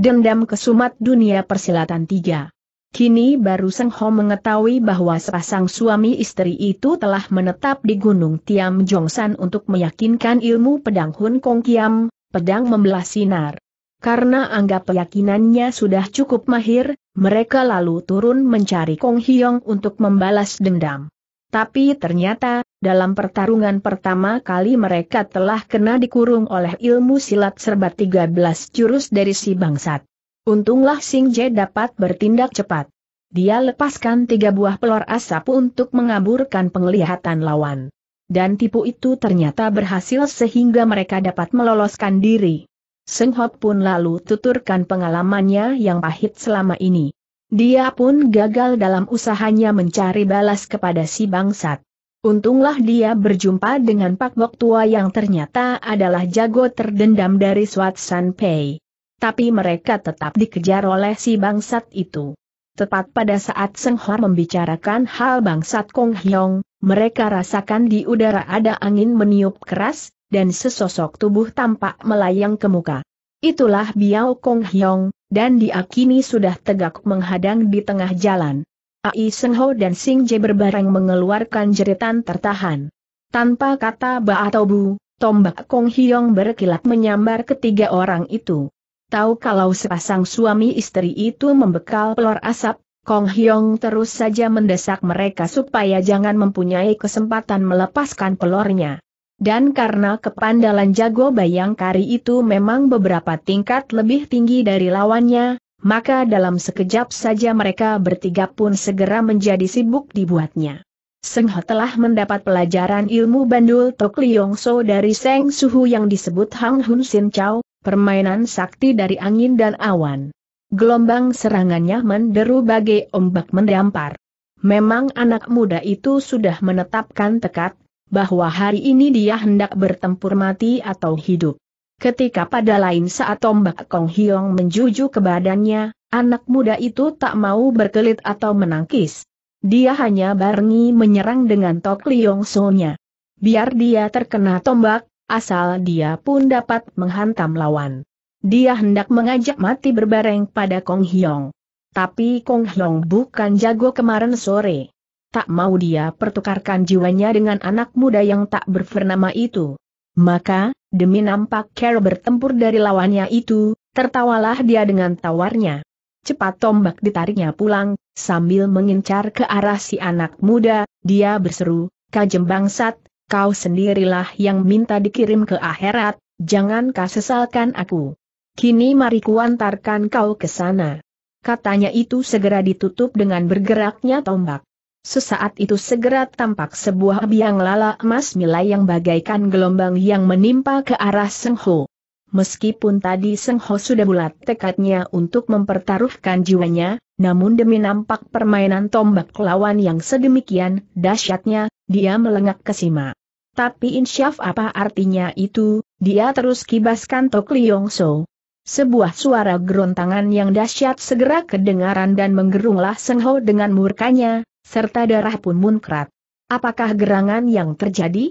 Dendam Kesumat Dunia Persilatan Tiga. Kini baru Seng Ho mengetahui bahwa sepasang suami istri itu telah menetap di Gunung Tiam Jongsan untuk meyakinkan ilmu pedang Hun Kong Kiam, pedang membelah sinar. Karena anggap keyakinannya sudah cukup mahir, mereka lalu turun mencari Kong Hiong untuk membalas dendam tapi ternyata, dalam pertarungan pertama kali mereka telah kena dikurung oleh ilmu silat serba 13 jurus dari si bangsat. Untunglah Sing Je dapat bertindak cepat. Dia lepaskan tiga buah pelor asap untuk mengaburkan penglihatan lawan. Dan tipu itu ternyata berhasil sehingga mereka dapat meloloskan diri. Seng Hop pun lalu tuturkan pengalamannya yang pahit selama ini. Dia pun gagal dalam usahanya mencari balas kepada si bangsat. Untunglah dia berjumpa dengan Pak Bok tua yang ternyata adalah jago terdendam dari Swat San Pei. Tapi mereka tetap dikejar oleh si bangsat itu. Tepat pada saat Seng Hoa membicarakan hal bangsat Kong Hyong, mereka rasakan di udara ada angin meniup keras, dan sesosok tubuh tampak melayang ke muka. Itulah Biao Kong Hyong, dan diakini sudah tegak menghadang di tengah jalan. Ai Seng Ho dan Sing Je berbareng mengeluarkan jeritan tertahan. Tanpa kata ba atau bu, tombak Kong Hyong berkilat menyambar ketiga orang itu. Tahu kalau sepasang suami istri itu membekal pelor asap, Kong Hyong terus saja mendesak mereka supaya jangan mempunyai kesempatan melepaskan pelornya. Dan karena kepandalan jago bayangkari itu memang beberapa tingkat lebih tinggi dari lawannya, maka dalam sekejap saja mereka bertiga pun segera menjadi sibuk dibuatnya. Seng Ho telah mendapat pelajaran ilmu bandul Tok Liong So dari Seng Suhu yang disebut Hang Hun Sin Chow, permainan sakti dari angin dan awan. Gelombang serangannya menderu bagai ombak mendampar. Memang anak muda itu sudah menetapkan tekad, bahwa hari ini dia hendak bertempur mati atau hidup. Ketika pada lain saat tombak Kong Hiong menjuju ke badannya, anak muda itu tak mau berkelit atau menangkis. Dia hanya barengi menyerang dengan Tok Liong Sonya. Biar dia terkena tombak, asal dia pun dapat menghantam lawan. Dia hendak mengajak mati berbareng pada Kong Hiong. Tapi Kong Hiong bukan jago kemarin sore tak mau dia pertukarkan jiwanya dengan anak muda yang tak berfernama itu. Maka, demi nampak Carol bertempur dari lawannya itu, tertawalah dia dengan tawarnya. Cepat tombak ditariknya pulang, sambil mengincar ke arah si anak muda, dia berseru, Kajem bangsat, kau sendirilah yang minta dikirim ke akhirat, jangan kau sesalkan aku. Kini mari kuantarkan kau ke sana. Katanya itu segera ditutup dengan bergeraknya tombak. Sesaat itu segera tampak sebuah biang lala emas milai yang bagaikan gelombang yang menimpa ke arah Seng Ho. Meskipun tadi Seng Ho sudah bulat tekadnya untuk mempertaruhkan jiwanya, namun demi nampak permainan tombak lawan yang sedemikian dahsyatnya, dia melengak ke Sima. Tapi insyaf apa artinya itu, dia terus kibaskan Tok Liong So. Sebuah suara gerontangan yang dahsyat segera kedengaran dan menggerunglah Seng Ho dengan murkanya, serta darah pun munkrat. Apakah gerangan yang terjadi?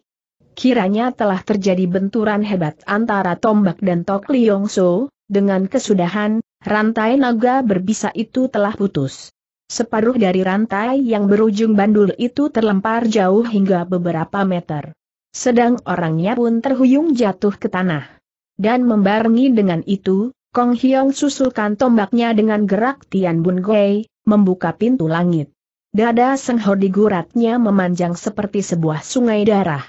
Kiranya telah terjadi benturan hebat antara tombak dan Tok Liong So, dengan kesudahan, rantai naga berbisa itu telah putus. Separuh dari rantai yang berujung bandul itu terlempar jauh hingga beberapa meter. Sedang orangnya pun terhuyung jatuh ke tanah. Dan membarengi dengan itu, Kong Hyong susulkan tombaknya dengan gerak Tian Bun Gui, membuka pintu langit. Dada Seng Ho diguratnya memanjang seperti sebuah sungai darah.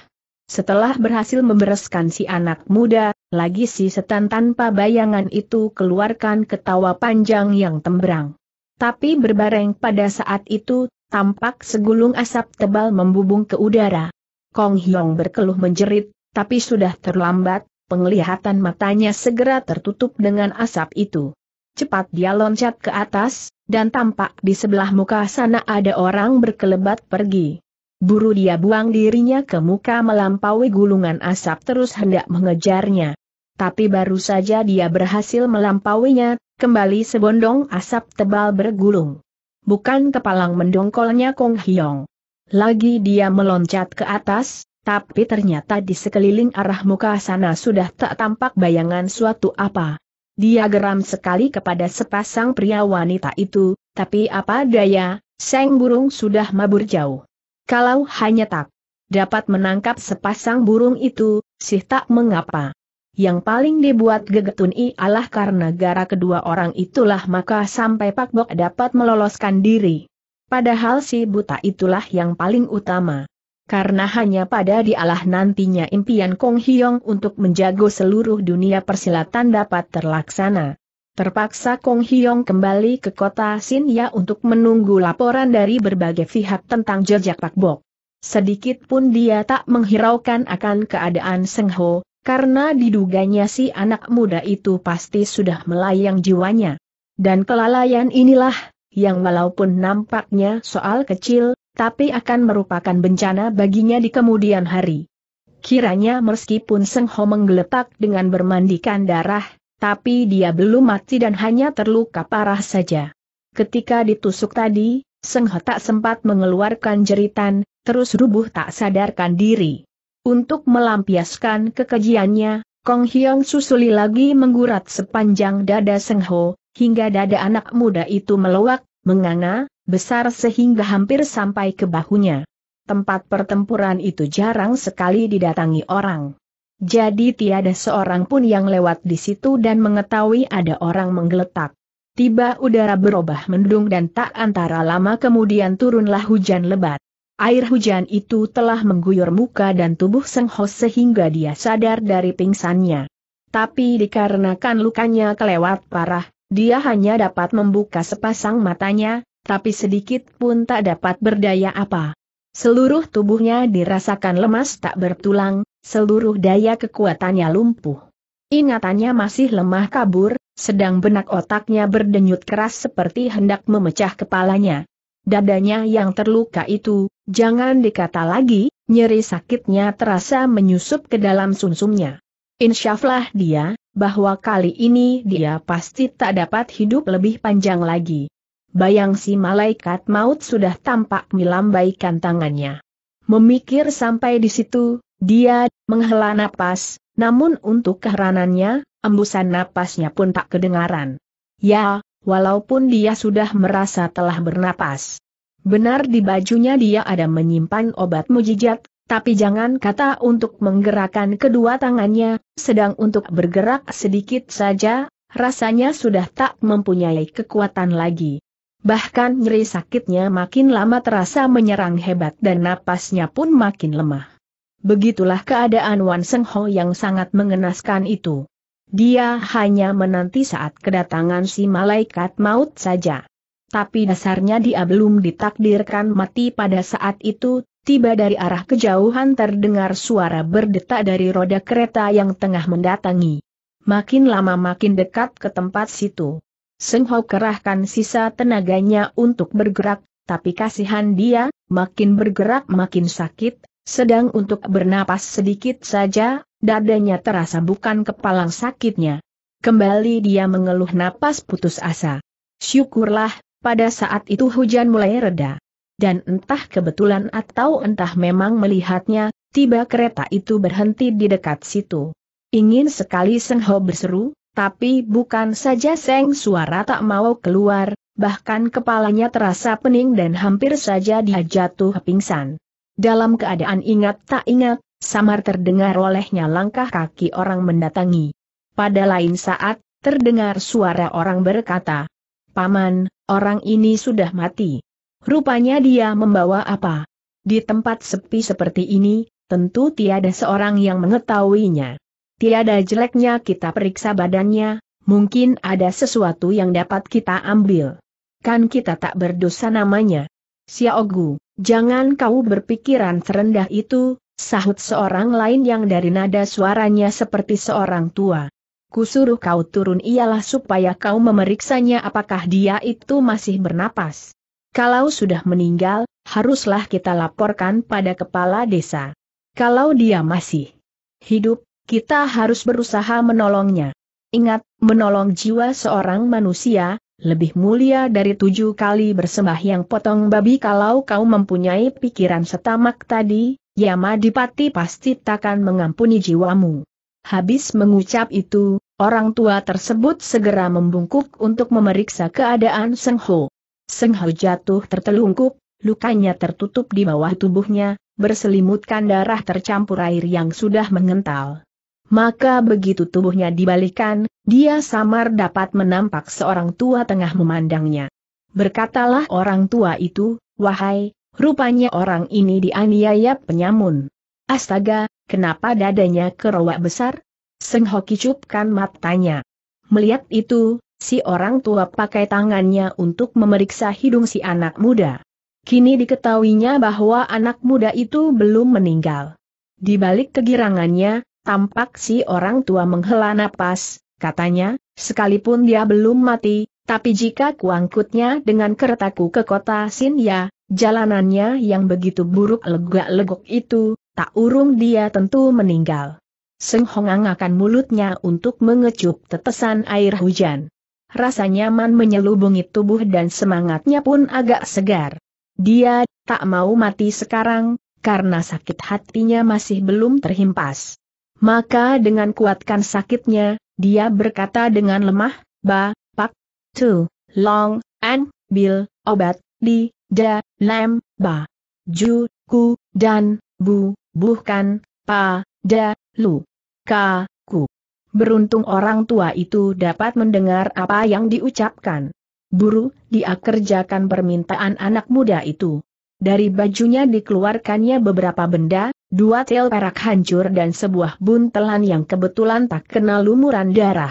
Setelah berhasil membereskan si anak muda, lagi si setan tanpa bayangan itu keluarkan ketawa panjang yang tembrang. Tapi berbareng pada saat itu, tampak segulung asap tebal membubung ke udara. Kong Hyong berkeluh menjerit, tapi sudah terlambat, penglihatan matanya segera tertutup dengan asap itu. Cepat dia loncat ke atas, dan tampak di sebelah muka sana ada orang berkelebat pergi. Buru dia buang dirinya ke muka melampaui gulungan asap terus hendak mengejarnya. Tapi baru saja dia berhasil melampauinya, kembali sebondong asap tebal bergulung. Bukan kepalang mendongkolnya Kong Hyong. Lagi dia meloncat ke atas, tapi ternyata di sekeliling arah muka sana sudah tak tampak bayangan suatu apa. Dia geram sekali kepada sepasang pria wanita itu, tapi apa daya, Seng burung sudah mabur jauh. Kalau hanya tak dapat menangkap sepasang burung itu, sih tak mengapa. Yang paling dibuat gegetun ialah karena gara kedua orang itulah maka sampai Pak Bok dapat meloloskan diri. Padahal si buta itulah yang paling utama karena hanya pada dialah nantinya impian Kong Hyong untuk menjago seluruh dunia persilatan dapat terlaksana. Terpaksa Kong Hyong kembali ke kota Sinya untuk menunggu laporan dari berbagai pihak tentang jejak Pak Bok. Sedikit pun dia tak menghiraukan akan keadaan Seng Ho, karena diduganya si anak muda itu pasti sudah melayang jiwanya. Dan kelalaian inilah yang walaupun nampaknya soal kecil, tapi akan merupakan bencana baginya di kemudian hari. Kiranya meskipun Seng Ho menggeletak dengan bermandikan darah, tapi dia belum mati dan hanya terluka parah saja. Ketika ditusuk tadi, Seng Ho tak sempat mengeluarkan jeritan, terus rubuh tak sadarkan diri. Untuk melampiaskan kekejiannya, Kong Hyong susuli lagi menggurat sepanjang dada Seng Ho, hingga dada anak muda itu meluak, menganga, besar sehingga hampir sampai ke bahunya. Tempat pertempuran itu jarang sekali didatangi orang. Jadi tiada seorang pun yang lewat di situ dan mengetahui ada orang menggeletak. Tiba udara berubah mendung dan tak antara lama kemudian turunlah hujan lebat. Air hujan itu telah mengguyur muka dan tubuh Seng Ho sehingga dia sadar dari pingsannya. Tapi dikarenakan lukanya kelewat parah, dia hanya dapat membuka sepasang matanya, tapi sedikit pun tak dapat berdaya apa. Seluruh tubuhnya dirasakan lemas tak bertulang, seluruh daya kekuatannya lumpuh. Ingatannya masih lemah kabur, sedang benak otaknya berdenyut keras seperti hendak memecah kepalanya. Dadanya yang terluka itu, jangan dikata lagi, nyeri sakitnya terasa menyusup ke dalam sumsumnya. Insyaflah dia, bahwa kali ini dia pasti tak dapat hidup lebih panjang lagi. Bayang si malaikat maut sudah tampak melambaikan tangannya. Memikir sampai di situ, dia menghela napas, namun untuk keheranannya, embusan napasnya pun tak kedengaran. Ya, walaupun dia sudah merasa telah bernapas. Benar di bajunya dia ada menyimpan obat mujijat tapi jangan kata untuk menggerakkan kedua tangannya, sedang untuk bergerak sedikit saja, rasanya sudah tak mempunyai kekuatan lagi. Bahkan nyeri sakitnya makin lama terasa menyerang hebat dan napasnya pun makin lemah. Begitulah keadaan Wan Seng Ho yang sangat mengenaskan itu. Dia hanya menanti saat kedatangan si malaikat maut saja tapi dasarnya dia belum ditakdirkan mati pada saat itu, tiba dari arah kejauhan terdengar suara berdetak dari roda kereta yang tengah mendatangi. Makin lama makin dekat ke tempat situ. Seng Ho kerahkan sisa tenaganya untuk bergerak, tapi kasihan dia, makin bergerak makin sakit, sedang untuk bernapas sedikit saja, dadanya terasa bukan kepalang sakitnya. Kembali dia mengeluh napas putus asa. Syukurlah, pada saat itu hujan mulai reda dan entah kebetulan atau entah memang melihatnya, tiba kereta itu berhenti di dekat situ. Ingin sekali Seng Ho berseru, tapi bukan saja Seng suara tak mau keluar, bahkan kepalanya terasa pening dan hampir saja dia jatuh pingsan. Dalam keadaan ingat tak ingat, samar terdengar olehnya langkah kaki orang mendatangi. Pada lain saat, terdengar suara orang berkata, Paman, orang ini sudah mati. Rupanya dia membawa apa? Di tempat sepi seperti ini, tentu tiada seorang yang mengetahuinya. Tiada jeleknya kita periksa badannya, mungkin ada sesuatu yang dapat kita ambil. Kan kita tak berdosa namanya. Siogu, jangan kau berpikiran serendah itu, sahut seorang lain yang dari nada suaranya seperti seorang tua. Kusuruh kau turun ialah supaya kau memeriksanya apakah dia itu masih bernapas. Kalau sudah meninggal, haruslah kita laporkan pada kepala desa. Kalau dia masih hidup, kita harus berusaha menolongnya. Ingat, menolong jiwa seorang manusia, lebih mulia dari tujuh kali bersembah yang potong babi kalau kau mempunyai pikiran setamak tadi, Yama Dipati pasti takkan mengampuni jiwamu. Habis mengucap itu, orang tua tersebut segera membungkuk untuk memeriksa keadaan Seng Ho. Seng Ho jatuh tertelungkup, lukanya tertutup di bawah tubuhnya, berselimutkan darah tercampur air yang sudah mengental. Maka begitu tubuhnya dibalikan, dia samar dapat menampak seorang tua tengah memandangnya. Berkatalah orang tua itu, wahai, rupanya orang ini dianiaya penyamun. Astaga, kenapa dadanya kerowak besar? Seng Ho kicupkan matanya. Melihat itu, Si orang tua pakai tangannya untuk memeriksa hidung si anak muda. Kini diketahuinya bahwa anak muda itu belum meninggal. Di balik kegirangannya, tampak si orang tua menghela napas, katanya, sekalipun dia belum mati, tapi jika kuangkutnya dengan keretaku ke kota Sinya, jalanannya yang begitu buruk legak-legok itu, tak urung dia tentu meninggal. Seng Hong akan mulutnya untuk mengecup tetesan air hujan rasa nyaman menyelubungi tubuh dan semangatnya pun agak segar. Dia tak mau mati sekarang, karena sakit hatinya masih belum terhimpas. Maka dengan kuatkan sakitnya, dia berkata dengan lemah, Ba, Pak, Tu, Long, An, Bil, Obat, Di, Da, Lem, Ba, Ju, Ku, dan Bu, Buhkan, Pa, Da, Lu, Ka, Ku. Beruntung orang tua itu dapat mendengar apa yang diucapkan. Buru, dia kerjakan permintaan anak muda itu. Dari bajunya dikeluarkannya beberapa benda, dua tel perak hancur dan sebuah buntelan yang kebetulan tak kenal lumuran darah.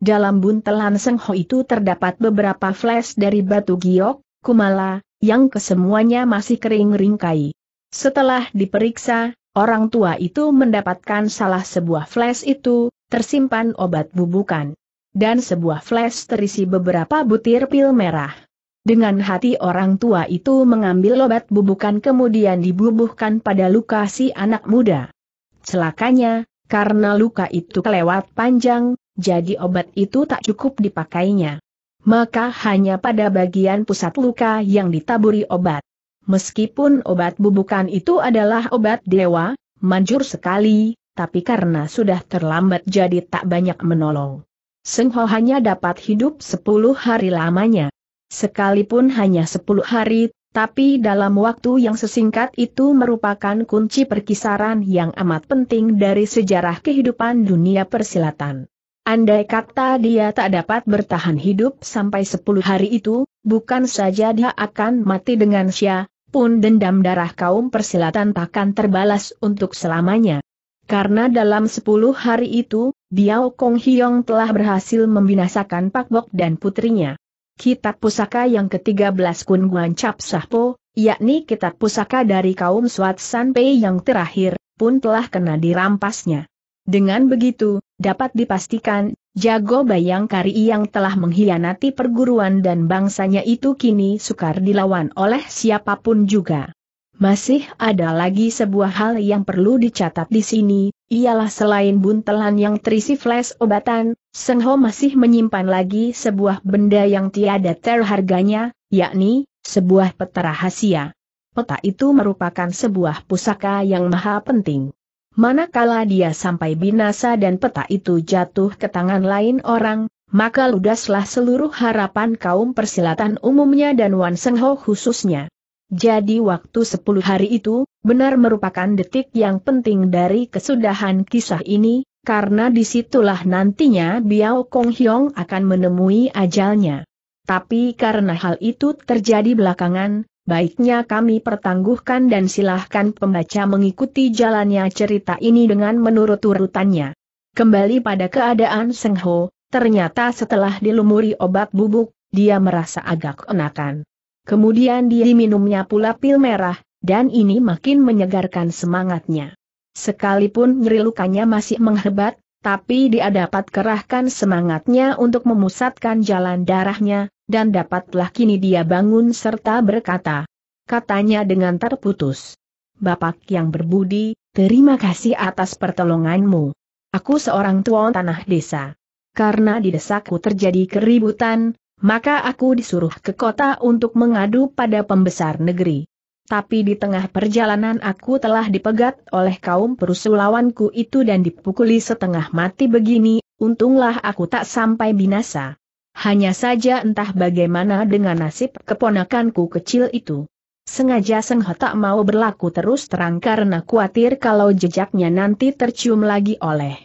Dalam buntelan Sengho itu terdapat beberapa flash dari batu giok, kumala, yang kesemuanya masih kering ringkai. Setelah diperiksa, orang tua itu mendapatkan salah sebuah flash itu, tersimpan obat bubukan. Dan sebuah flash terisi beberapa butir pil merah. Dengan hati orang tua itu mengambil obat bubukan kemudian dibubuhkan pada luka si anak muda. Celakanya, karena luka itu kelewat panjang, jadi obat itu tak cukup dipakainya. Maka hanya pada bagian pusat luka yang ditaburi obat. Meskipun obat bubukan itu adalah obat dewa, manjur sekali, tapi karena sudah terlambat jadi tak banyak menolong. Sengho hanya dapat hidup sepuluh hari lamanya. Sekalipun hanya sepuluh hari, tapi dalam waktu yang sesingkat itu merupakan kunci perkisaran yang amat penting dari sejarah kehidupan dunia persilatan. Andai kata dia tak dapat bertahan hidup sampai sepuluh hari itu, bukan saja dia akan mati dengan sia, pun dendam darah kaum persilatan takkan terbalas untuk selamanya. Karena dalam sepuluh hari itu, Biao Kong Hiong telah berhasil membinasakan Pak Bok dan putrinya. Kitab pusaka yang ke-13 Kun Guan Cap Sahpo, yakni kitab pusaka dari kaum Suat Sanpei yang terakhir, pun telah kena dirampasnya. Dengan begitu, dapat dipastikan, jago bayang kari yang telah menghianati perguruan dan bangsanya itu kini sukar dilawan oleh siapapun juga. Masih ada lagi sebuah hal yang perlu dicatat di sini, ialah selain buntelan yang terisi flash obatan, Seng Ho masih menyimpan lagi sebuah benda yang tiada terharganya, yakni, sebuah peta rahasia. Peta itu merupakan sebuah pusaka yang maha penting. Manakala dia sampai binasa dan peta itu jatuh ke tangan lain orang, maka ludaslah seluruh harapan kaum persilatan umumnya dan Wan Seng Ho khususnya. Jadi waktu sepuluh hari itu, benar merupakan detik yang penting dari kesudahan kisah ini, karena disitulah nantinya Biao Kong Hyong akan menemui ajalnya. Tapi karena hal itu terjadi belakangan, baiknya kami pertangguhkan dan silahkan pembaca mengikuti jalannya cerita ini dengan menurut urutannya. Kembali pada keadaan Seng Ho, ternyata setelah dilumuri obat bubuk, dia merasa agak enakan. Kemudian dia minumnya pula pil merah, dan ini makin menyegarkan semangatnya. Sekalipun nyeri lukanya masih menghebat, tapi dia dapat kerahkan semangatnya untuk memusatkan jalan darahnya, dan dapatlah kini dia bangun serta berkata. Katanya dengan terputus. Bapak yang berbudi, terima kasih atas pertolonganmu. Aku seorang tuan tanah desa. Karena di desaku terjadi keributan, maka aku disuruh ke kota untuk mengadu pada pembesar negeri. Tapi di tengah perjalanan aku telah dipegat oleh kaum perusuh lawanku itu dan dipukuli setengah mati begini, untunglah aku tak sampai binasa. Hanya saja entah bagaimana dengan nasib keponakanku kecil itu. Sengaja Sengho tak mau berlaku terus terang karena khawatir kalau jejaknya nanti tercium lagi oleh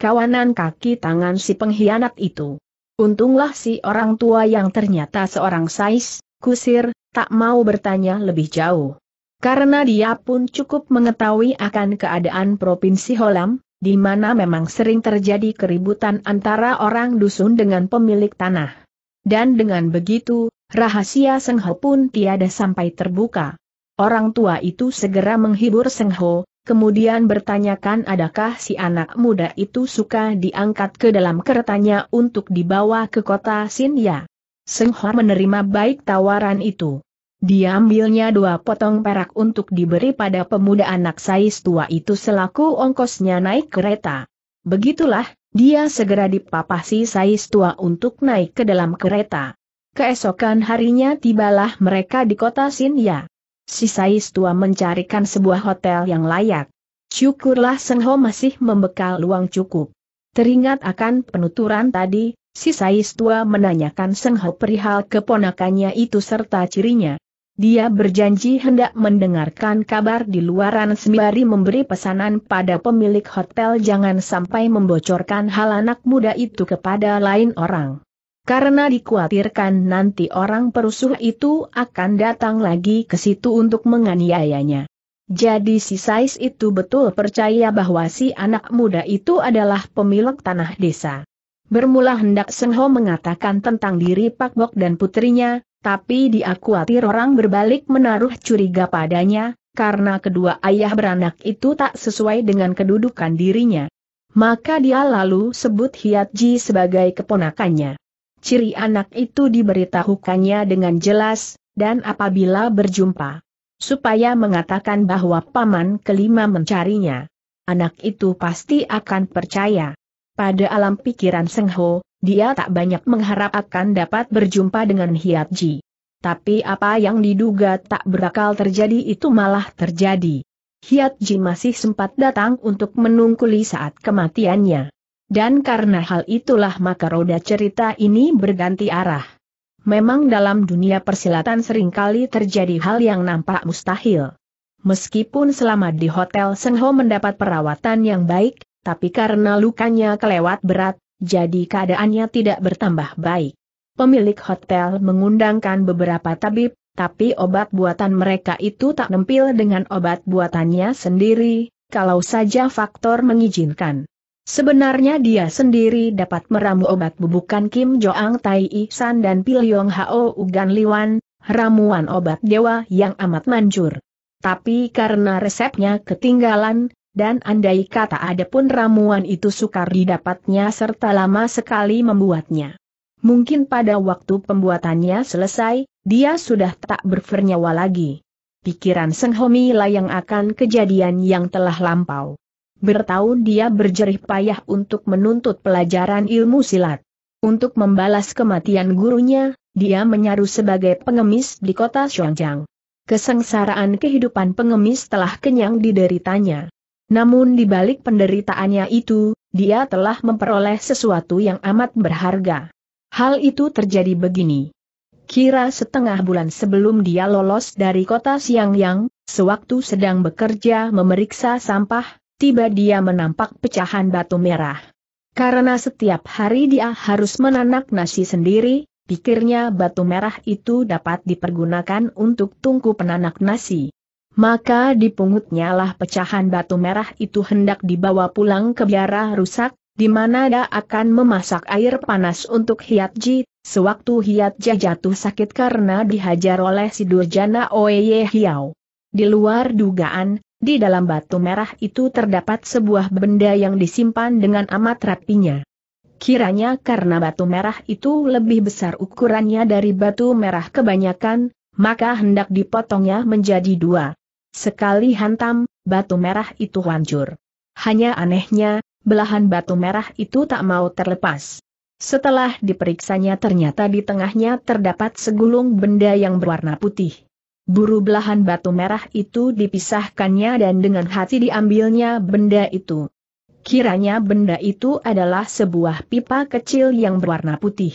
kawanan kaki tangan si pengkhianat itu. Untunglah si orang tua yang ternyata seorang sais, kusir, tak mau bertanya lebih jauh. Karena dia pun cukup mengetahui akan keadaan Provinsi Holam, di mana memang sering terjadi keributan antara orang dusun dengan pemilik tanah. Dan dengan begitu, rahasia Sengho pun tiada sampai terbuka. Orang tua itu segera menghibur Sengho, kemudian bertanyakan adakah si anak muda itu suka diangkat ke dalam keretanya untuk dibawa ke kota Sinya. Seng Ho menerima baik tawaran itu. Dia ambilnya dua potong perak untuk diberi pada pemuda anak sais tua itu selaku ongkosnya naik kereta. Begitulah, dia segera dipapasi sais tua untuk naik ke dalam kereta. Keesokan harinya tibalah mereka di kota Sinya. Si Sais tua mencarikan sebuah hotel yang layak. Syukurlah Seng Ho masih membekal uang cukup. Teringat akan penuturan tadi, si Sais tua menanyakan Seng Ho perihal keponakannya itu serta cirinya. Dia berjanji hendak mendengarkan kabar di luaran sembari memberi pesanan pada pemilik hotel jangan sampai membocorkan hal anak muda itu kepada lain orang karena dikhawatirkan nanti orang perusuh itu akan datang lagi ke situ untuk menganiayanya. Jadi si Sais itu betul percaya bahwa si anak muda itu adalah pemilik tanah desa. Bermula hendak Seng Ho mengatakan tentang diri Pak Bok dan putrinya, tapi dia orang berbalik menaruh curiga padanya, karena kedua ayah beranak itu tak sesuai dengan kedudukan dirinya. Maka dia lalu sebut Hiat Ji sebagai keponakannya. Ciri anak itu diberitahukannya dengan jelas, dan apabila berjumpa, supaya mengatakan bahwa paman kelima mencarinya. Anak itu pasti akan percaya. Pada alam pikiran Seng Ho, dia tak banyak mengharap akan dapat berjumpa dengan Hiat Ji. Tapi apa yang diduga tak berakal terjadi itu malah terjadi. Hiat Ji masih sempat datang untuk menungkuli saat kematiannya. Dan karena hal itulah maka roda cerita ini berganti arah. Memang dalam dunia persilatan seringkali terjadi hal yang nampak mustahil. Meskipun selama di Hotel Sengho mendapat perawatan yang baik, tapi karena lukanya kelewat berat, jadi keadaannya tidak bertambah baik. Pemilik hotel mengundangkan beberapa tabib, tapi obat buatan mereka itu tak nempil dengan obat buatannya sendiri, kalau saja faktor mengizinkan. Sebenarnya dia sendiri dapat meramu obat bubukan Kim Joang Tai I San dan Pil Yong Hao Ugan Liwan, ramuan obat dewa yang amat manjur. Tapi karena resepnya ketinggalan, dan andai kata ada pun ramuan itu sukar didapatnya serta lama sekali membuatnya. Mungkin pada waktu pembuatannya selesai, dia sudah tak bernyawa lagi. Pikiran Seng Homi yang akan kejadian yang telah lampau bertahun dia berjerih payah untuk menuntut pelajaran ilmu silat. Untuk membalas kematian gurunya, dia menyaru sebagai pengemis di kota Xiongjang. Kesengsaraan kehidupan pengemis telah kenyang dideritanya. Namun di balik penderitaannya itu, dia telah memperoleh sesuatu yang amat berharga. Hal itu terjadi begini. Kira setengah bulan sebelum dia lolos dari kota Siang sewaktu sedang bekerja memeriksa sampah, tiba dia menampak pecahan batu merah. Karena setiap hari dia harus menanak nasi sendiri, pikirnya batu merah itu dapat dipergunakan untuk tungku penanak nasi. Maka dipungutnya lah pecahan batu merah itu hendak dibawa pulang ke biara rusak, di mana dia akan memasak air panas untuk hiat ji. sewaktu hiat ji jatuh sakit karena dihajar oleh si Durjana Oeye Hiao. Di luar dugaan, di dalam batu merah itu terdapat sebuah benda yang disimpan dengan amat rapinya. Kiranya karena batu merah itu lebih besar ukurannya dari batu merah kebanyakan, maka hendak dipotongnya menjadi dua. Sekali hantam, batu merah itu hancur. Hanya anehnya, belahan batu merah itu tak mau terlepas. Setelah diperiksanya ternyata di tengahnya terdapat segulung benda yang berwarna putih. Buru belahan batu merah itu dipisahkannya dan dengan hati diambilnya benda itu. Kiranya benda itu adalah sebuah pipa kecil yang berwarna putih.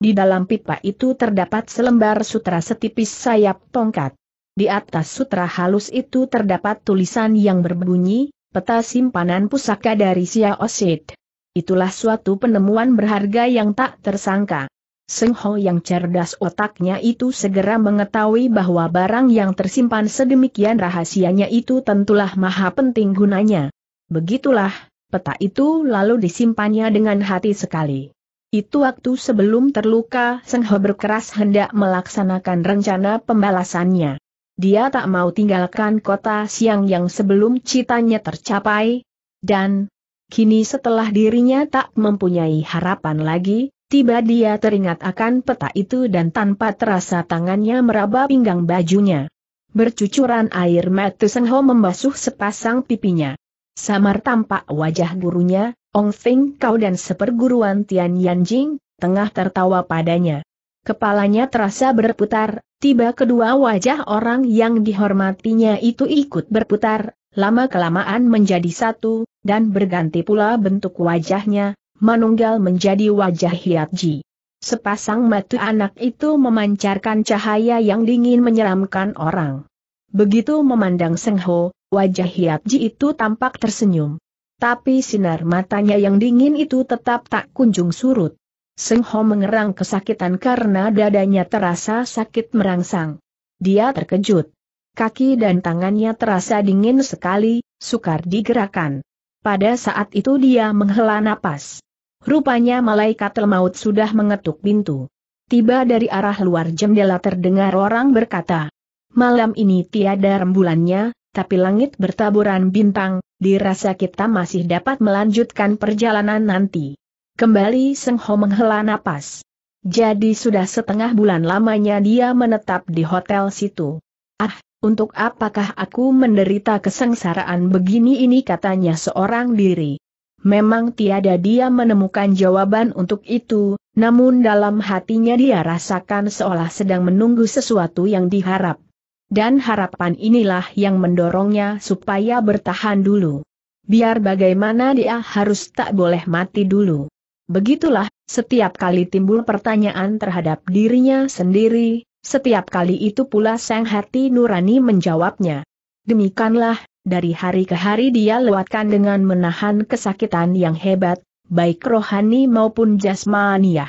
Di dalam pipa itu terdapat selembar sutra setipis sayap tongkat. Di atas sutra halus itu terdapat tulisan yang berbunyi, peta simpanan pusaka dari Sia Osid. Itulah suatu penemuan berharga yang tak tersangka. Seng Ho yang cerdas otaknya itu segera mengetahui bahwa barang yang tersimpan sedemikian rahasianya itu tentulah maha penting gunanya. Begitulah, peta itu lalu disimpannya dengan hati sekali. Itu waktu sebelum terluka Seng Ho berkeras hendak melaksanakan rencana pembalasannya. Dia tak mau tinggalkan kota siang yang sebelum citanya tercapai, dan kini setelah dirinya tak mempunyai harapan lagi, Tiba dia teringat akan peta itu dan tanpa terasa tangannya meraba pinggang bajunya. Bercucuran air mata Sengho membasuh sepasang pipinya. Samar tampak wajah gurunya, Ong Feng Kau dan seperguruan Tian Yanjing, tengah tertawa padanya. Kepalanya terasa berputar, tiba kedua wajah orang yang dihormatinya itu ikut berputar, lama-kelamaan menjadi satu, dan berganti pula bentuk wajahnya, Manunggal menjadi wajah Hiatji. Ji. Sepasang mata anak itu memancarkan cahaya yang dingin menyeramkan orang. Begitu memandang Seng Ho, wajah Hiatji Ji itu tampak tersenyum. Tapi sinar matanya yang dingin itu tetap tak kunjung surut. Seng Ho mengerang kesakitan karena dadanya terasa sakit merangsang. Dia terkejut. Kaki dan tangannya terasa dingin sekali, sukar digerakkan. Pada saat itu dia menghela napas. Rupanya malaikat maut sudah mengetuk pintu. Tiba dari arah luar jendela terdengar orang berkata, Malam ini tiada rembulannya, tapi langit bertaburan bintang, dirasa kita masih dapat melanjutkan perjalanan nanti. Kembali Seng Ho menghela napas. Jadi sudah setengah bulan lamanya dia menetap di hotel situ. Ah, untuk apakah aku menderita kesengsaraan begini ini katanya seorang diri. Memang tiada dia menemukan jawaban untuk itu, namun dalam hatinya dia rasakan seolah sedang menunggu sesuatu yang diharap. Dan harapan inilah yang mendorongnya supaya bertahan dulu. Biar bagaimana dia harus tak boleh mati dulu. Begitulah, setiap kali timbul pertanyaan terhadap dirinya sendiri, setiap kali itu pula sang hati nurani menjawabnya. Demikianlah, dari hari ke hari dia lewatkan dengan menahan kesakitan yang hebat, baik rohani maupun jasmaniah.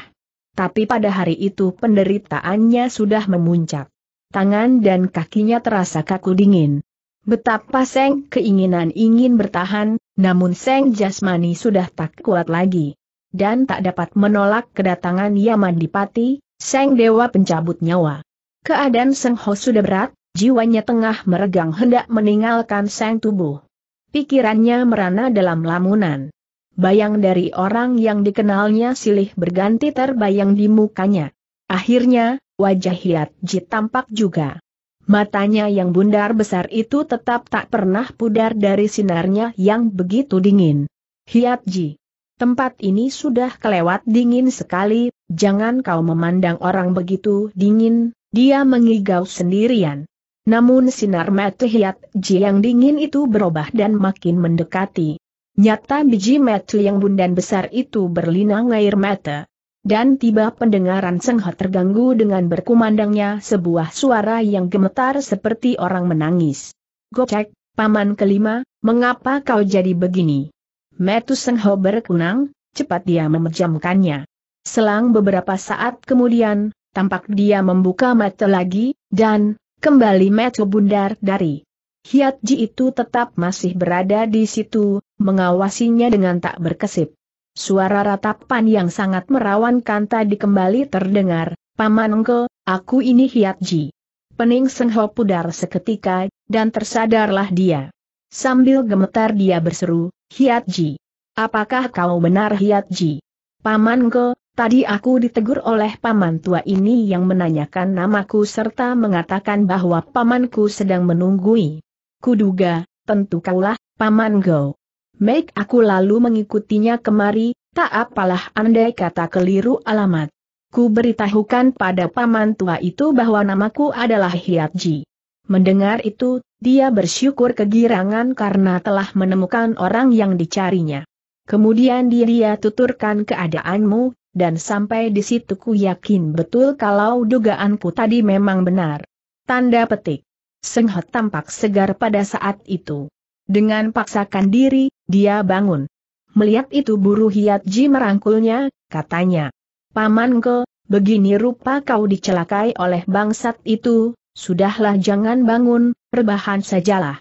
Tapi pada hari itu penderitaannya sudah memuncak. Tangan dan kakinya terasa kaku dingin. Betapa Seng keinginan ingin bertahan, namun Seng jasmani sudah tak kuat lagi. Dan tak dapat menolak kedatangan Yaman Dipati, Seng Dewa pencabut nyawa. Keadaan Seng Ho sudah berat, Jiwanya tengah meregang hendak meninggalkan sang tubuh. Pikirannya merana dalam lamunan. Bayang dari orang yang dikenalnya silih berganti terbayang di mukanya. Akhirnya, wajah Hiat Ji tampak juga. Matanya yang bundar besar itu tetap tak pernah pudar dari sinarnya yang begitu dingin. Hiat Ji. Tempat ini sudah kelewat dingin sekali, jangan kau memandang orang begitu dingin, dia mengigau sendirian. Namun sinar hiat Ji yang dingin itu berubah dan makin mendekati. Nyata biji mata yang bundan besar itu berlinang air mata. Dan tiba pendengaran Sengha terganggu dengan berkumandangnya sebuah suara yang gemetar seperti orang menangis. Gocek, paman kelima, mengapa kau jadi begini? Metu Sengho berkunang, cepat dia memejamkannya. Selang beberapa saat kemudian, tampak dia membuka mata lagi, dan, Kembali Metu Bundar dari Hiat Ji itu tetap masih berada di situ, mengawasinya dengan tak berkesip. Suara ratapan yang sangat merawankan tadi kembali terdengar, Paman Engke, aku ini Hiat Ji. Pening Sengho pudar seketika, dan tersadarlah dia. Sambil gemetar dia berseru, Hiat Ji. Apakah kau benar Hiat Ji? Paman Engke, Tadi aku ditegur oleh paman tua ini yang menanyakan namaku serta mengatakan bahwa pamanku sedang menunggui. Kuduga, tentu kaulah, paman Go. Make aku lalu mengikutinya kemari, tak apalah andai kata keliru alamat. Ku beritahukan pada paman tua itu bahwa namaku adalah Hiatji. Mendengar itu, dia bersyukur kegirangan karena telah menemukan orang yang dicarinya. Kemudian dia tuturkan keadaanmu, dan sampai di situ ku yakin betul kalau dugaanku tadi memang benar. Tanda petik. Seng tampak segar pada saat itu. Dengan paksakan diri, dia bangun. Melihat itu buru hiat Ji merangkulnya, katanya. Paman ke, begini rupa kau dicelakai oleh bangsat itu, sudahlah jangan bangun, rebahan sajalah.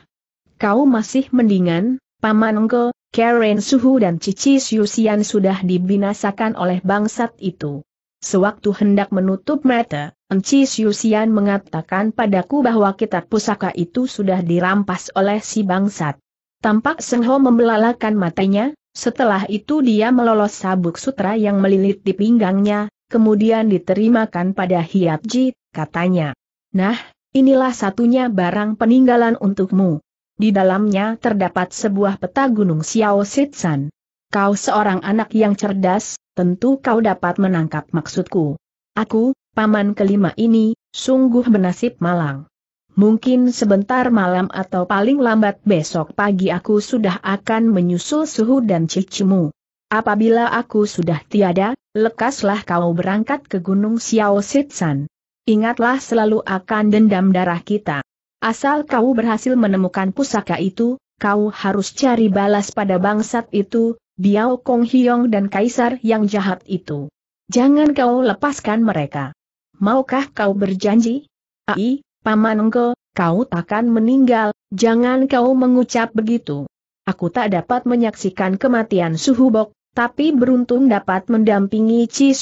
Kau masih mendingan, Paman ke, Karen Suhu dan Cici Siusian sudah dibinasakan oleh bangsat itu. Sewaktu hendak menutup mata, Enci Siusian mengatakan padaku bahwa kitab pusaka itu sudah dirampas oleh si bangsat. Tampak Sengho membelalakan matanya, setelah itu dia melolos sabuk sutra yang melilit di pinggangnya, kemudian diterimakan pada Hiap ji, katanya. Nah, inilah satunya barang peninggalan untukmu. Di dalamnya terdapat sebuah peta gunung Xiao Sitsan. Kau seorang anak yang cerdas, tentu kau dapat menangkap maksudku. Aku, paman kelima ini, sungguh bernasib malang. Mungkin sebentar malam atau paling lambat besok pagi aku sudah akan menyusul suhu dan cicimu. Apabila aku sudah tiada, lekaslah kau berangkat ke Gunung Xiao Sitsan. Ingatlah selalu akan dendam darah kita. Asal kau berhasil menemukan pusaka itu, kau harus cari balas pada bangsat itu, Biao Kong Hiong dan Kaisar yang jahat itu. Jangan kau lepaskan mereka. Maukah kau berjanji? Ai, Paman Ngo, kau takkan meninggal, jangan kau mengucap begitu. Aku tak dapat menyaksikan kematian Suhu Bok, tapi beruntung dapat mendampingi Chi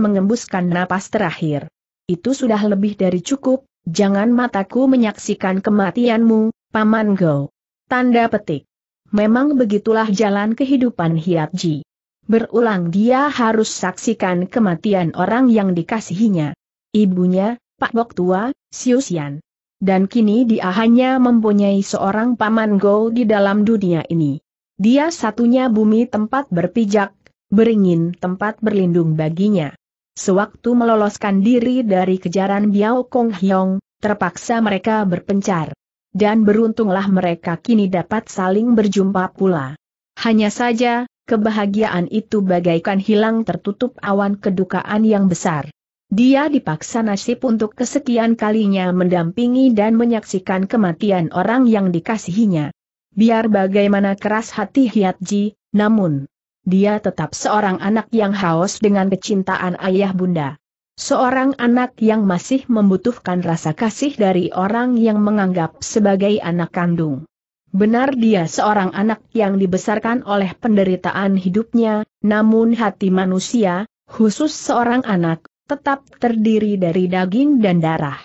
mengembuskan napas terakhir. Itu sudah lebih dari cukup, Jangan mataku menyaksikan kematianmu, Paman Go. Tanda petik. Memang begitulah jalan kehidupan Ji. Berulang dia harus saksikan kematian orang yang dikasihinya. Ibunya, Pak Bok Tua, Siusian. Dan kini dia hanya mempunyai seorang Paman Go di dalam dunia ini. Dia satunya bumi tempat berpijak, beringin tempat berlindung baginya. Sewaktu meloloskan diri dari kejaran Biao Kong Hyong, terpaksa mereka berpencar. Dan beruntunglah mereka kini dapat saling berjumpa pula. Hanya saja, kebahagiaan itu bagaikan hilang tertutup awan kedukaan yang besar. Dia dipaksa nasib untuk kesekian kalinya mendampingi dan menyaksikan kematian orang yang dikasihinya. Biar bagaimana keras hati Hiat Ji, namun dia tetap seorang anak yang haus dengan kecintaan ayah bunda. Seorang anak yang masih membutuhkan rasa kasih dari orang yang menganggap sebagai anak kandung. Benar dia seorang anak yang dibesarkan oleh penderitaan hidupnya, namun hati manusia, khusus seorang anak, tetap terdiri dari daging dan darah.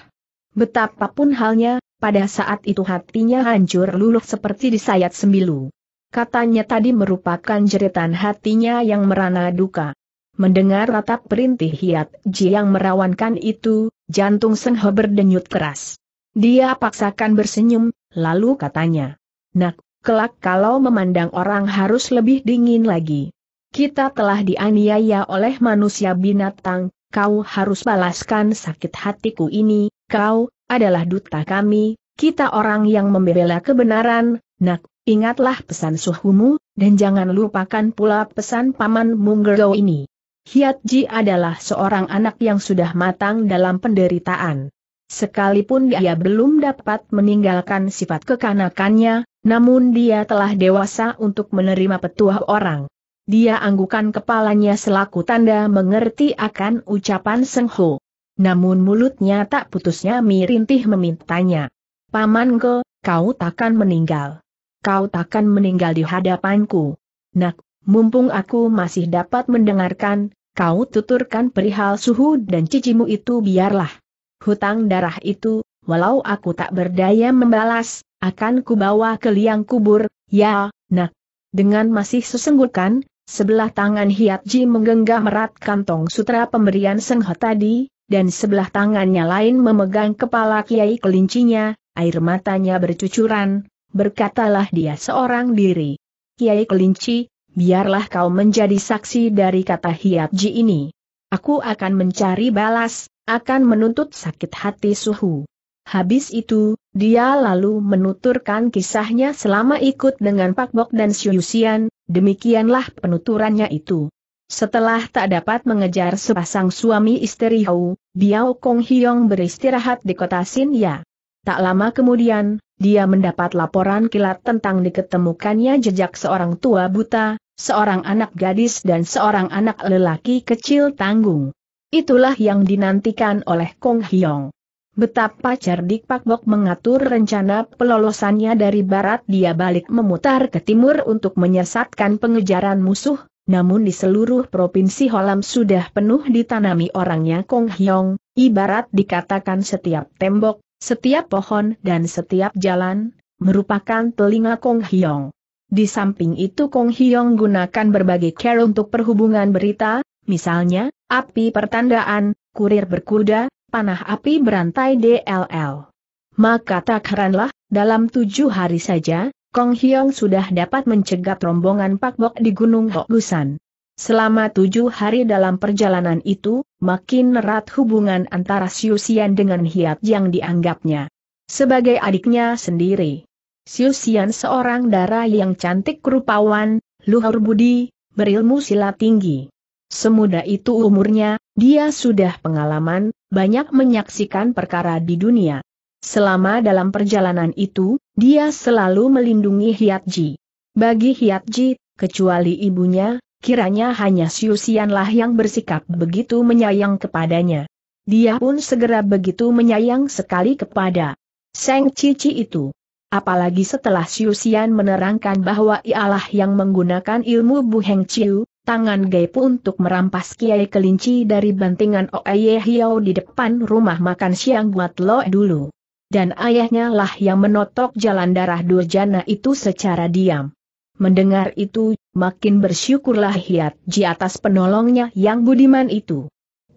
Betapapun halnya, pada saat itu hatinya hancur luluh seperti disayat sembilu. Katanya tadi merupakan jeritan hatinya yang merana duka. Mendengar ratap perintih Hiat Ji yang merawankan itu, jantung sengho berdenyut keras. Dia paksakan bersenyum, lalu katanya. Nak, kelak kalau memandang orang harus lebih dingin lagi. Kita telah dianiaya oleh manusia binatang, kau harus balaskan sakit hatiku ini, kau, adalah duta kami, kita orang yang membela kebenaran, nak, Ingatlah pesan suhumu, dan jangan lupakan pula pesan paman Munggero ini. Hiat Ji adalah seorang anak yang sudah matang dalam penderitaan. Sekalipun dia belum dapat meninggalkan sifat kekanakannya, namun dia telah dewasa untuk menerima petua orang. Dia anggukan kepalanya selaku tanda mengerti akan ucapan Seng Ho. Namun mulutnya tak putusnya mirintih memintanya. Paman Go, kau takkan meninggal kau takkan meninggal di hadapanku. Nak, mumpung aku masih dapat mendengarkan, kau tuturkan perihal suhu dan cicimu itu biarlah. Hutang darah itu, walau aku tak berdaya membalas, akan kubawa ke liang kubur, ya, nak. Dengan masih sesenggukan, sebelah tangan Hiat Ji menggenggam erat kantong sutra pemberian Seng Ho tadi, dan sebelah tangannya lain memegang kepala Kiai Kelincinya, air matanya bercucuran, berkatalah dia seorang diri. Kiai Kelinci, biarlah kau menjadi saksi dari kata ji ini. Aku akan mencari balas, akan menuntut sakit hati suhu. Habis itu, dia lalu menuturkan kisahnya selama ikut dengan Pak Bok dan Siusian, demikianlah penuturannya itu. Setelah tak dapat mengejar sepasang suami istri Hou, Biao Kong Hiong beristirahat di kota Sinya. Tak lama kemudian, dia mendapat laporan kilat tentang diketemukannya jejak seorang tua buta, seorang anak gadis dan seorang anak lelaki kecil tanggung. Itulah yang dinantikan oleh Kong Hyong. Betapa cerdik Pak Bok mengatur rencana pelolosannya dari barat dia balik memutar ke timur untuk menyesatkan pengejaran musuh, namun di seluruh provinsi Holam sudah penuh ditanami orangnya Kong Hyong, ibarat dikatakan setiap tembok, setiap pohon dan setiap jalan, merupakan telinga Kong Hiong. Di samping itu Kong Hiong gunakan berbagai care untuk perhubungan berita, misalnya, api pertandaan, kurir berkuda, panah api berantai DLL. Maka tak heranlah, dalam tujuh hari saja, Kong Hiong sudah dapat mencegat rombongan Pak Bok di Gunung Hokusan. Selama tujuh hari dalam perjalanan itu, makin erat hubungan antara Siusian dengan Hiat yang dianggapnya sebagai adiknya sendiri. Siusian seorang darah yang cantik rupawan, luhur budi, berilmu silat tinggi. Semuda itu umurnya, dia sudah pengalaman, banyak menyaksikan perkara di dunia. Selama dalam perjalanan itu, dia selalu melindungi Ji. Bagi Ji, kecuali ibunya, Kiranya hanya Siusianlah yang bersikap begitu menyayang kepadanya. Dia pun segera begitu menyayang sekali kepada Seng Cici itu. Apalagi setelah Siusian menerangkan bahwa ialah yang menggunakan ilmu Bu Heng Chiu, tangan gaib untuk merampas Kiai Kelinci dari bantingan Oeye Hiao di depan rumah makan siang buat Lo dulu. Dan ayahnya lah yang menotok jalan darah Durjana itu secara diam. Mendengar itu, makin bersyukurlah Hiat Ji atas penolongnya yang budiman itu.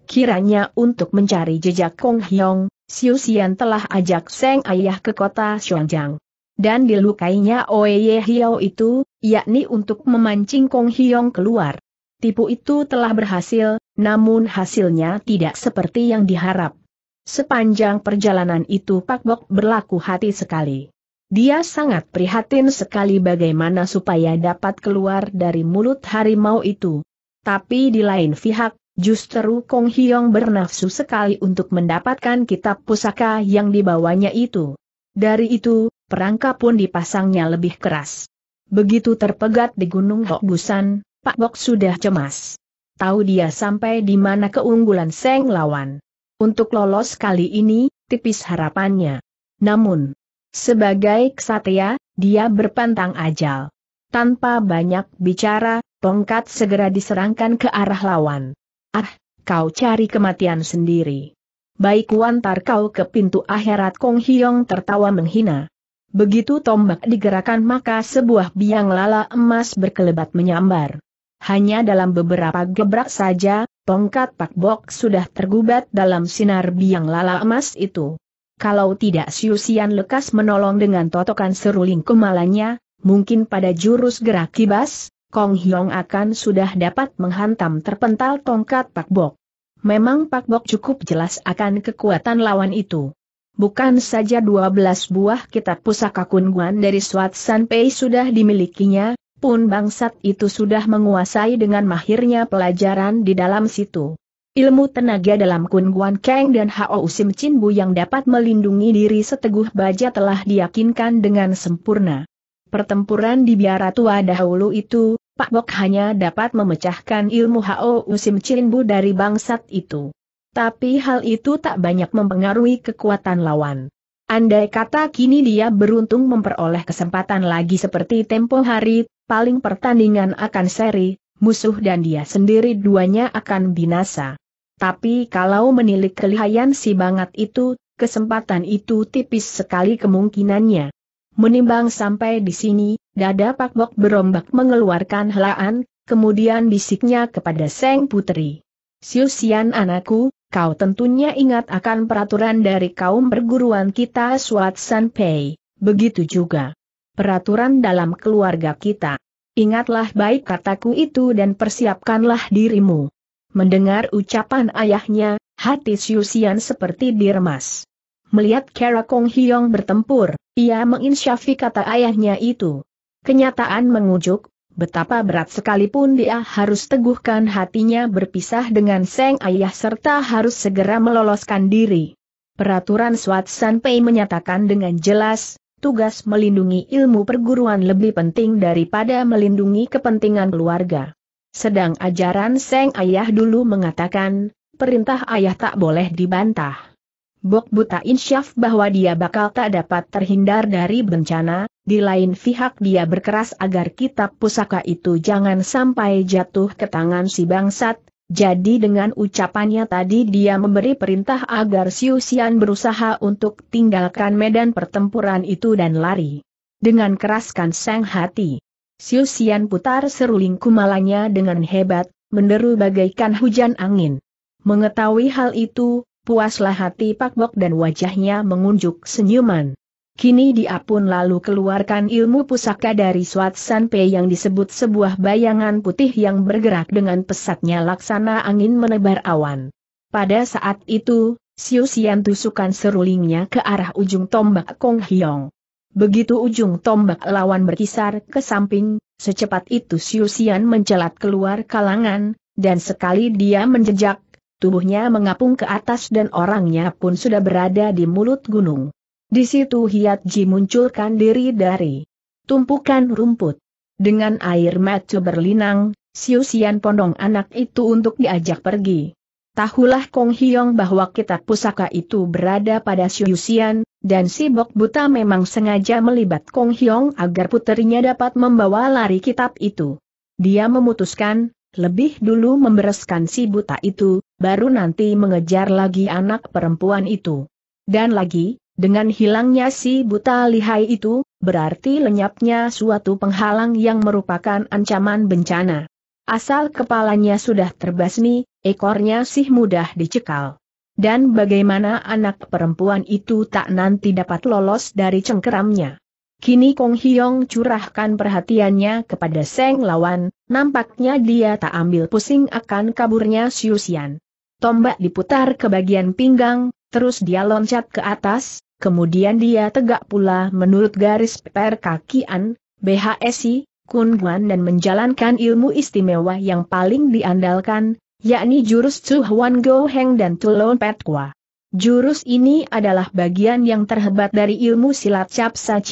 Kiranya untuk mencari jejak Kong Hyong, Siu Xian telah ajak Seng Ayah ke kota Xuangjang. Dan dilukainya Oye Hiao itu, yakni untuk memancing Kong Hyong keluar. Tipu itu telah berhasil, namun hasilnya tidak seperti yang diharap. Sepanjang perjalanan itu Pak Bok berlaku hati sekali. Dia sangat prihatin sekali bagaimana supaya dapat keluar dari mulut harimau itu. Tapi di lain pihak, justru Kong Hiong bernafsu sekali untuk mendapatkan kitab pusaka yang dibawanya itu. Dari itu, perangkap pun dipasangnya lebih keras. Begitu terpegat di Gunung Busan, Pak Bok sudah cemas. Tahu dia sampai di mana keunggulan Seng lawan. Untuk lolos kali ini, tipis harapannya. Namun, sebagai ksatria, dia berpantang ajal. Tanpa banyak bicara, tongkat segera diserangkan ke arah lawan. Ah, kau cari kematian sendiri. Baik wantar kau ke pintu akhirat Kong Hiong tertawa menghina. Begitu tombak digerakkan maka sebuah biang lala emas berkelebat menyambar. Hanya dalam beberapa gebrak saja, tongkat Pak Bok sudah tergubat dalam sinar biang lala emas itu. Kalau tidak Siusian lekas menolong dengan totokan seruling kemalanya, mungkin pada jurus gerak kibas, Kong Hiong akan sudah dapat menghantam terpental tongkat Pak Bok. Memang Pak Bok cukup jelas akan kekuatan lawan itu. Bukan saja 12 buah kitab pusaka kunguan dari Swat San Pei sudah dimilikinya, pun bangsat itu sudah menguasai dengan mahirnya pelajaran di dalam situ. Ilmu tenaga dalam Kun Guan Kang dan Hao Sim Chin Bu yang dapat melindungi diri seteguh baja telah diyakinkan dengan sempurna. Pertempuran di biara tua dahulu itu, Pak Bok hanya dapat memecahkan ilmu Hao Sim Chin Bu dari bangsat itu. Tapi hal itu tak banyak mempengaruhi kekuatan lawan. Andai kata kini dia beruntung memperoleh kesempatan lagi seperti tempo hari, paling pertandingan akan seri, musuh dan dia sendiri duanya akan binasa. Tapi kalau menilik kelihayan si bangat itu, kesempatan itu tipis sekali kemungkinannya. Menimbang sampai di sini, dada Pak Bok berombak mengeluarkan helaan, kemudian bisiknya kepada Seng Putri. Siusian anakku, kau tentunya ingat akan peraturan dari kaum perguruan kita Suat Sanpei, begitu juga. Peraturan dalam keluarga kita. Ingatlah baik kataku itu dan persiapkanlah dirimu. Mendengar ucapan ayahnya, hati Siusian seperti diremas. Melihat Kera Kong Hiong bertempur, ia menginsyafi kata ayahnya itu. Kenyataan mengujuk, betapa berat sekalipun dia harus teguhkan hatinya berpisah dengan Seng Ayah serta harus segera meloloskan diri. Peraturan Swat Sanpei menyatakan dengan jelas, tugas melindungi ilmu perguruan lebih penting daripada melindungi kepentingan keluarga. Sedang ajaran Seng Ayah dulu mengatakan, perintah ayah tak boleh dibantah. Bok buta insyaf bahwa dia bakal tak dapat terhindar dari bencana, di lain pihak dia berkeras agar kitab pusaka itu jangan sampai jatuh ke tangan si bangsat, jadi dengan ucapannya tadi dia memberi perintah agar Siusian berusaha untuk tinggalkan medan pertempuran itu dan lari. Dengan keraskan sang hati, Siu Xian putar seruling kumalanya dengan hebat, menderu bagaikan hujan angin. Mengetahui hal itu, puaslah hati Pak Bok dan wajahnya mengunjuk senyuman. Kini dia pun lalu keluarkan ilmu pusaka dari Swat Sanpe yang disebut sebuah bayangan putih yang bergerak dengan pesatnya laksana angin menebar awan. Pada saat itu, Siu Xian tusukan serulingnya ke arah ujung tombak Kong Hiong. Begitu ujung tombak lawan berkisar ke samping, secepat itu Siusian mencelat keluar kalangan, dan sekali dia menjejak, tubuhnya mengapung ke atas dan orangnya pun sudah berada di mulut gunung. Di situ Hiat Ji munculkan diri dari tumpukan rumput. Dengan air mata berlinang, Siusian pondong anak itu untuk diajak pergi. Tahulah Kong Hiong bahwa kitab pusaka itu berada pada Siusian, dan si Bok Buta memang sengaja melibat Kong Hyong agar puterinya dapat membawa lari kitab itu. Dia memutuskan, lebih dulu membereskan si buta itu, baru nanti mengejar lagi anak perempuan itu. Dan lagi, dengan hilangnya si buta lihai itu, berarti lenyapnya suatu penghalang yang merupakan ancaman bencana. Asal kepalanya sudah terbasmi, ekornya sih mudah dicekal. Dan bagaimana anak perempuan itu tak nanti dapat lolos dari cengkeramnya. Kini Kong Hiong curahkan perhatiannya kepada Seng Lawan, nampaknya dia tak ambil pusing akan kaburnya Xiu Xian. Tombak diputar ke bagian pinggang, terus dia loncat ke atas, kemudian dia tegak pula menurut garis perkakian, BHSI, Kun Guan dan menjalankan ilmu istimewa yang paling diandalkan, yakni jurus Tsu Huan Go Heng dan Tulon Petkwa. Jurus ini adalah bagian yang terhebat dari ilmu silat Cap Sa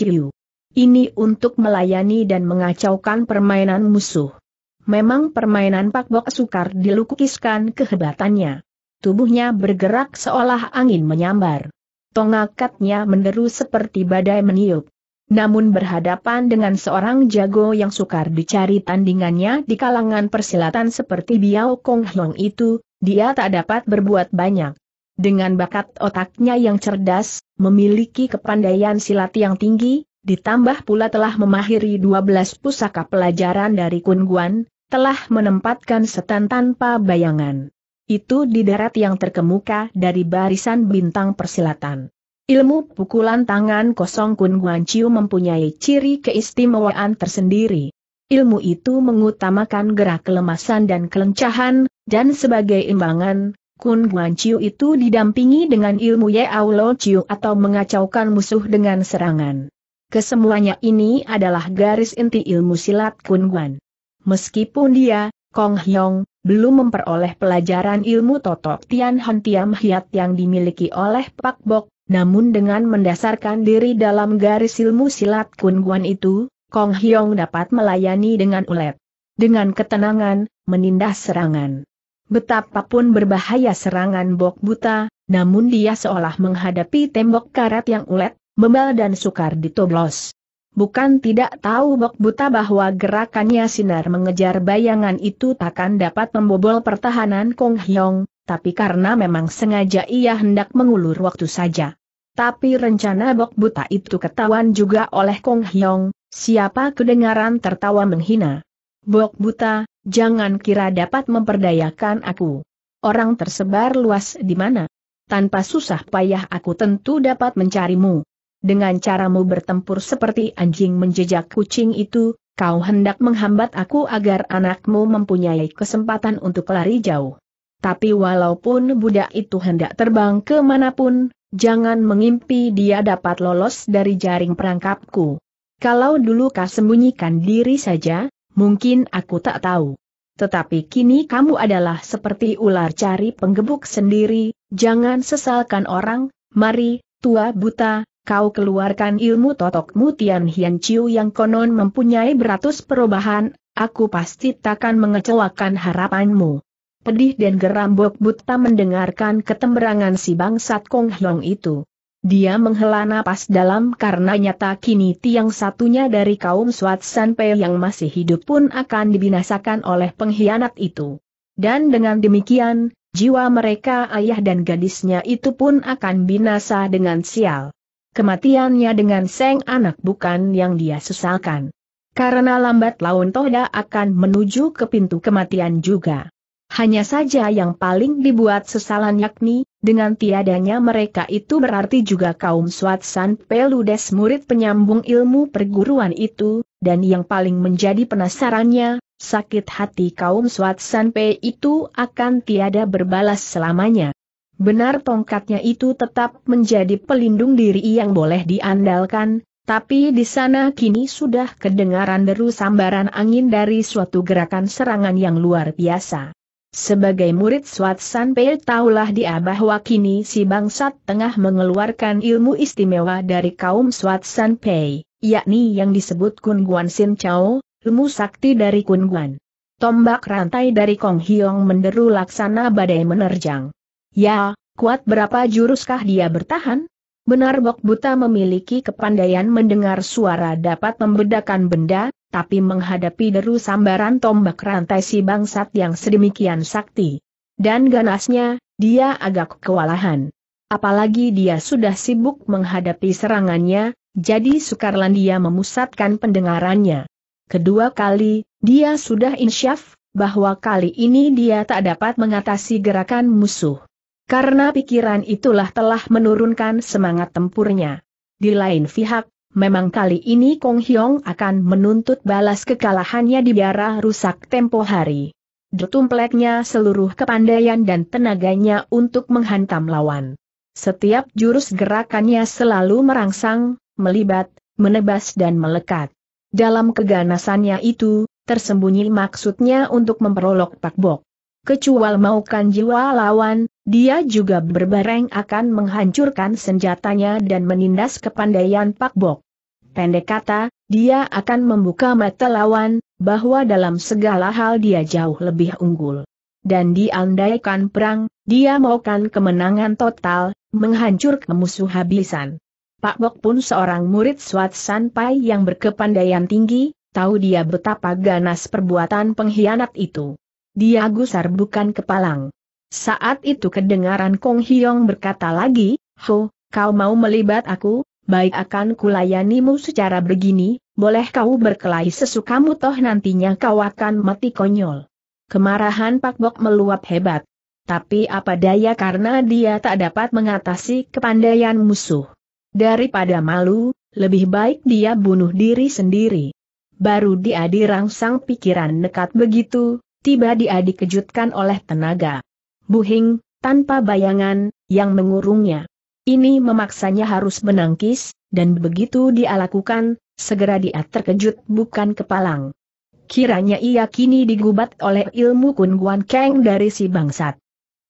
Ini untuk melayani dan mengacaukan permainan musuh. Memang permainan Pak Bok sukar dilukiskan kehebatannya. Tubuhnya bergerak seolah angin menyambar. Tongakatnya menderu seperti badai meniup. Namun berhadapan dengan seorang jago yang sukar dicari tandingannya di kalangan persilatan seperti Biao Kong Hong itu, dia tak dapat berbuat banyak. Dengan bakat otaknya yang cerdas, memiliki kepandaian silat yang tinggi, ditambah pula telah memahiri 12 pusaka pelajaran dari Kun Guan, telah menempatkan setan tanpa bayangan. Itu di darat yang terkemuka dari barisan bintang persilatan. Ilmu pukulan tangan kosong Kun Guan Chiu mempunyai ciri keistimewaan tersendiri. Ilmu itu mengutamakan gerak kelemasan dan kelencahan, dan sebagai imbangan, Kun Guan Chiu itu didampingi dengan ilmu Yao Lo Chiu atau mengacaukan musuh dengan serangan. Kesemuanya ini adalah garis inti ilmu silat Kun Guan. Meskipun dia, Kong Hyong, belum memperoleh pelajaran ilmu totok Tian Han Tiam Hiat yang dimiliki oleh Pak Bok, namun dengan mendasarkan diri dalam garis ilmu silat Kun Guan itu, Kong Hyong dapat melayani dengan ulet. Dengan ketenangan, menindas serangan. Betapapun berbahaya serangan Bok Buta, namun dia seolah menghadapi tembok karat yang ulet, membal dan sukar ditoblos. Bukan tidak tahu Bok Buta bahwa gerakannya sinar mengejar bayangan itu takkan dapat membobol pertahanan Kong Hyong, tapi karena memang sengaja ia hendak mengulur waktu saja. Tapi rencana Bok Buta itu ketahuan juga oleh Kong Hyong, siapa kedengaran tertawa menghina. Bok Buta, jangan kira dapat memperdayakan aku. Orang tersebar luas di mana? Tanpa susah payah aku tentu dapat mencarimu. Dengan caramu bertempur seperti anjing menjejak kucing itu, kau hendak menghambat aku agar anakmu mempunyai kesempatan untuk lari jauh. Tapi walaupun budak itu hendak terbang kemanapun, Jangan mengimpi dia dapat lolos dari jaring perangkapku. Kalau dulu kau sembunyikan diri saja, mungkin aku tak tahu. Tetapi kini kamu adalah seperti ular cari penggebuk sendiri, jangan sesalkan orang, mari, tua buta, kau keluarkan ilmu totok Tian Hian Chiu yang konon mempunyai beratus perubahan, aku pasti takkan mengecewakan harapanmu. Pedih dan geram Bok Buta mendengarkan ketemberangan si bangsat Kong Hlong itu. Dia menghela napas dalam karena nyata kini tiang satunya dari kaum Swat Sanpei yang masih hidup pun akan dibinasakan oleh pengkhianat itu. Dan dengan demikian, jiwa mereka ayah dan gadisnya itu pun akan binasa dengan sial. Kematiannya dengan seng anak bukan yang dia sesalkan. Karena lambat laun Tohda akan menuju ke pintu kematian juga. Hanya saja yang paling dibuat sesalan yakni, dengan tiadanya mereka itu berarti juga kaum Swatsan Peludes murid penyambung ilmu perguruan itu, dan yang paling menjadi penasarannya, sakit hati kaum Swatsan P itu akan tiada berbalas selamanya. Benar tongkatnya itu tetap menjadi pelindung diri yang boleh diandalkan, tapi di sana kini sudah kedengaran deru sambaran angin dari suatu gerakan serangan yang luar biasa. Sebagai murid San Pei, taulah dia bahwa kini si bangsat tengah mengeluarkan ilmu istimewa dari kaum San Pei, yakni yang disebut Kun Guan Sin Chao, ilmu sakti dari Kun Guan. Tombak rantai dari Kong Hiong menderu laksana badai menerjang. Ya, kuat berapa juruskah dia bertahan? Benar Bok Buta memiliki kepandaian mendengar suara dapat membedakan benda, tapi menghadapi deru sambaran tombak rantai si bangsat yang sedemikian sakti. Dan ganasnya, dia agak kewalahan. Apalagi dia sudah sibuk menghadapi serangannya, jadi sukarlah dia memusatkan pendengarannya. Kedua kali, dia sudah insyaf, bahwa kali ini dia tak dapat mengatasi gerakan musuh. Karena pikiran itulah telah menurunkan semangat tempurnya. Di lain pihak, Memang kali ini Kong Hyong akan menuntut balas kekalahannya di biara rusak tempo hari. Detumpleknya seluruh kepandaian dan tenaganya untuk menghantam lawan. Setiap jurus gerakannya selalu merangsang, melibat, menebas dan melekat. Dalam keganasannya itu, tersembunyi maksudnya untuk memperolok Pak Bok kecuali maukan jiwa lawan, dia juga berbareng akan menghancurkan senjatanya dan menindas kepandaian Pak Bok. Pendek kata, dia akan membuka mata lawan, bahwa dalam segala hal dia jauh lebih unggul. Dan diandaikan perang, dia maukan kemenangan total, menghancur musuh habisan. Pak Bok pun seorang murid Swat Sanpai yang berkepandaian tinggi, tahu dia betapa ganas perbuatan pengkhianat itu dia gusar bukan kepalang. Saat itu kedengaran Kong Hiong berkata lagi, Ho, kau mau melibat aku, baik akan kulayanimu secara begini, boleh kau berkelahi sesukamu toh nantinya kau akan mati konyol. Kemarahan Pak Bok meluap hebat. Tapi apa daya karena dia tak dapat mengatasi kepandaian musuh. Daripada malu, lebih baik dia bunuh diri sendiri. Baru dia dirangsang pikiran nekat begitu, tiba dia dikejutkan oleh tenaga. Buhing, tanpa bayangan, yang mengurungnya. Ini memaksanya harus menangkis, dan begitu dia lakukan, segera dia terkejut bukan kepalang. Kiranya ia kini digubat oleh ilmu Kun Guan Kang dari si bangsat.